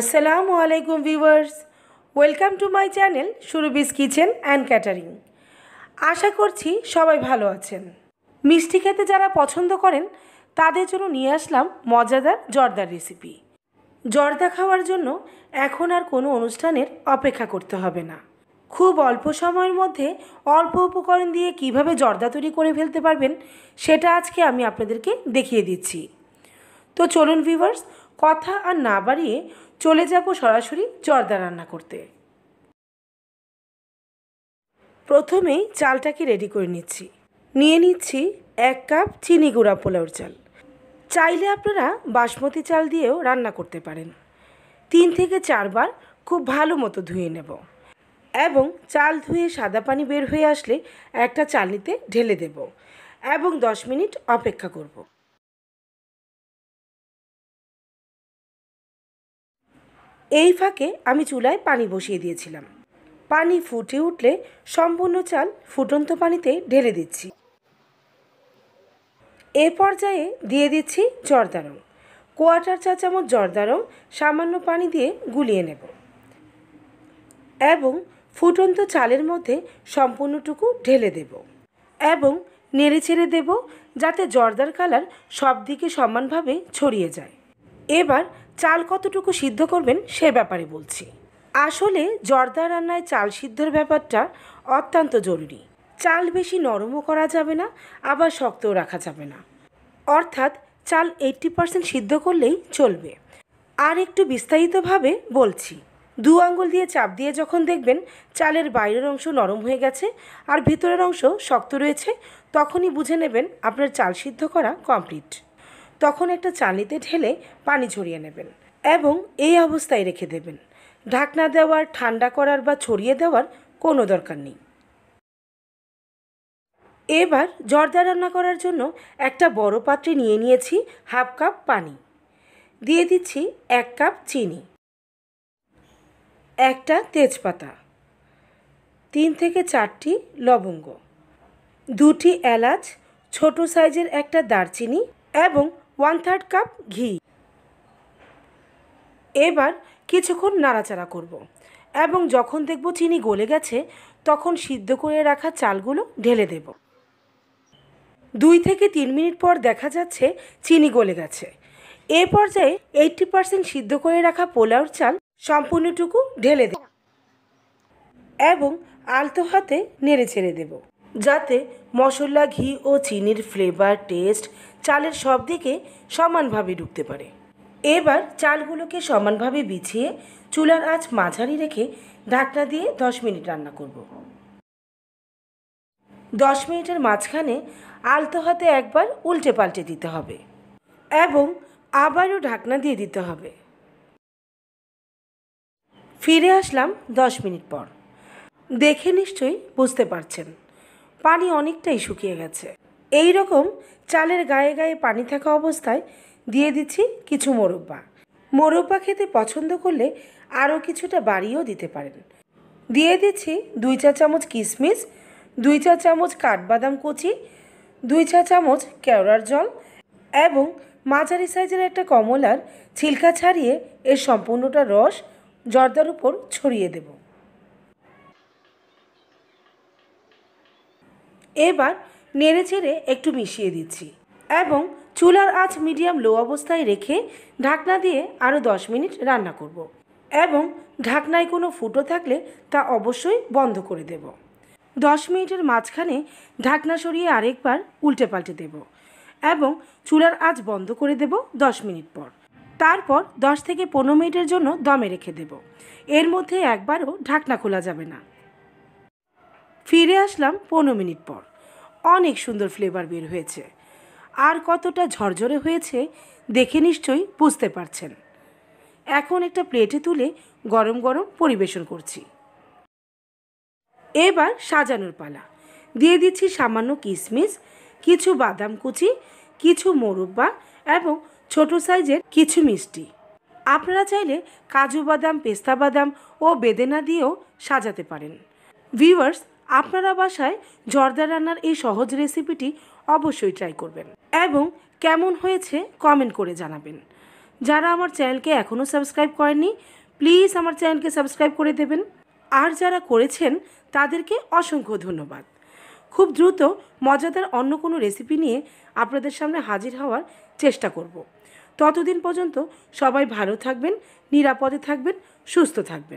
আসসালামু আলাইকুম viewers welcome to my channel সুরবিস কিচেন অ্যান্ড ক্যাটারিং আশা করছি সবাই ভালো আছেন মিষ্টি খেতে যারা পছন্দ করেন তাদের জন্য নিয়ে আসলাম মজাদার জর্দার রেসিপি জর্দা খাওয়ার জন্য এখন আর কোনো অনুষ্ঠানের অপেক্ষা করতে হবে না খুব অল্প সময়ের মধ্যে অল্প উপকরণ দিয়ে কিভাবে জর্দা তৈরি করে ফেলতে পারবেন সেটা আজকে আমি আপনাদেরকে দেখিয়ে দিচ্ছি তো চলুন ভিউয়ার্স কথা আর না বাড়িয়ে চলে যাব সরাসরি জর্দা রান্না করতে প্রথমেই চালটাকে রেডি করে নিচ্ছি নিয়ে নিচ্ছি এক কাপ চিনি গুঁড়া পোলাওর চাল চাইলে আপনারা বাসমতি চাল দিয়েও রান্না করতে পারেন তিন থেকে চারবার খুব ভালো মতো ধুয়ে নেব এবং চাল ধুয়ে সাদা পানি বের হয়ে আসলে একটা চালনিতে ঢেলে দেব এবং দশ মিনিট অপেক্ষা করব এই ফাঁকে আমি চুলায় পানি বসিয়ে দিয়েছিলাম পানি ফুটে উঠলে সম্পূর্ণ চাল ফুটন্ত পানিতে ঢেলে দিচ্ছি এ পর্যায়ে দিয়ে দিচ্ছি জর্দা রং কোয়াটার চা চামচ জর্দা রং সামান্য পানি দিয়ে গুলিয়ে নেব এবং ফুটন্ত চালের মধ্যে সম্পূর্ণটুকু ঢেলে দেব এবং নেড়ে ছেড়ে দেব যাতে জর্দার কালার সব দিকে সমানভাবে ছড়িয়ে যায় এবার চাল কতটুকু সিদ্ধ করবেন সে ব্যাপারে বলছি আসলে জর্দা রান্নায় চাল সিদ্ধর ব্যাপারটা অত্যন্ত জরুরি চাল বেশি নরমও করা যাবে না আবার শক্তও রাখা যাবে না অর্থাৎ চাল এইট্টি পার্সেন্ট সিদ্ধ করলেই চলবে আর একটু বিস্তারিতভাবে বলছি দু আঙ্গুল দিয়ে চাপ দিয়ে যখন দেখবেন চালের বাইরের অংশ নরম হয়ে গেছে আর ভেতরের অংশ শক্ত রয়েছে তখনই বুঝে নেবেন আপনার চাল সিদ্ধ করা কমপ্লিট তখন একটা চালিতে ঢেলে পানি ছড়িয়ে নেবেন এবং এই অবস্থায় রেখে দেবেন ঢাকনা দেওয়ার ঠান্ডা করার বা ছড়িয়ে দেওয়ার কোনো দরকার নেই এবার জর্দা রান্না করার জন্য একটা বড় পাত্রে নিয়ে নিয়েছি হাফ কাপ পানি দিয়ে দিচ্ছি এক কাপ চিনি একটা তেজপাতা তিন থেকে চারটি লবঙ্গ দুটি এলাচ ছোট সাইজের একটা দারচিনি এবং ওয়ান থার্ড কাপ ঘি এবার কিছুক্ষণ নাড়াচাড়া করব। এবং যখন দেখব চিনি গলে গেছে তখন সিদ্ধ করে রাখা চালগুলো ঢেলে দেব দুই থেকে তিন মিনিট পর দেখা যাচ্ছে চিনি গলে গেছে এ পর্যায়ে এইটটি পার্সেন্ট সিদ্ধ করে রাখা পোলাওর চাল সম্পূর্ণটুকু ঢেলে দেব এবং আলতো হাতে নেড়ে ছেড়ে দেবো যাতে মশলা ঘি ও চিনির ফ্লেভার টেস্ট চালের সব দিকে সমানভাবে ঢুকতে পারে এবার চালগুলোকে সমানভাবে বিছিয়ে চুলার আঁচ মাঝারি রেখে ঢাকনা দিয়ে দশ মিনিট রান্না করব দশ মিনিটের মাঝখানে আলতো হাতে একবার উল্টে পাল্টে দিতে হবে এবং আবারও ঢাকনা দিয়ে দিতে হবে ফিরে আসলাম দশ মিনিট পর দেখে নিশ্চয়ই বুঝতে পারছেন পানি অনেকটাই শুকিয়ে গেছে এই রকম চালের গায়ে গায়ে পানি থাকা অবস্থায় দিয়ে দিচ্ছি কিছু মোরব্বা মোরব্বা খেতে পছন্দ করলে আরও কিছুটা বাড়িয়েও দিতে পারেন দিয়ে দিচ্ছি দুই চা চামচ কিশমিশ দুই চা চামচ কাঠবাদাম কুচি দুই চা চামচ কেওড়ার জল এবং মাঝারি সাইজের একটা কমলার ছিলকা ছাড়িয়ে এর সম্পূর্ণটা রস জর্দার উপর ছড়িয়ে দেবো এবার নেড়ে চেড়ে একটু মিশিয়ে দিচ্ছি এবং চুলার আঁচ মিডিয়াম লো অবস্থায় রেখে ঢাকনা দিয়ে আরও 10 মিনিট রান্না করব। এবং ঢাকনায় কোনো ফুটো থাকলে তা অবশ্যই বন্ধ করে দেব দশ মিনিটের মাঝখানে ঢাকনা সরিয়ে আরেকবার উল্টে পাল্টে দেব এবং চুলার আঁচ বন্ধ করে দেব দশ মিনিট পর তারপর দশ থেকে পনেরো মিনিটের জন্য দমে রেখে দেব এর মধ্যে একবারও ঢাকনা খোলা যাবে না ফিরে আসলাম পনেরো মিনিট পর অনেক সুন্দর ফ্লেভার বের হয়েছে আর কতটা ঝরঝরে হয়েছে দেখে নিশ্চয়ই বুঝতে পারছেন এখন একটা প্লেটে তুলে গরম গরম পরিবেশন করছি এবার সাজানোর পালা দিয়ে দিচ্ছি সামান্য কিশমিশ কিছু বাদাম কুচি কিছু মোরব্বা এবং ছোট সাইজের কিছু মিষ্টি আপনারা চাইলে কাজু বাদাম পেস্তা বাদাম ও বেদেনা দিয়েও সাজাতে পারেন ভিউয়ার্স আপনারা বাসায় জর্দা রান্নার এই সহজ রেসিপিটি অবশ্যই ট্রাই করবেন এবং কেমন হয়েছে কমেন্ট করে জানাবেন যারা আমার চ্যানেলকে এখনও সাবস্ক্রাইব করেননি প্লিজ আমার চ্যানেলকে সাবস্ক্রাইব করে দেবেন আর যারা করেছেন তাদেরকে অসংখ্য ধন্যবাদ খুব দ্রুত মজাদার অন্য কোনো রেসিপি নিয়ে আপনাদের সামনে হাজির হওয়ার চেষ্টা করব। ততদিন পর্যন্ত সবাই ভালো থাকবেন নিরাপদে থাকবেন সুস্থ থাকবেন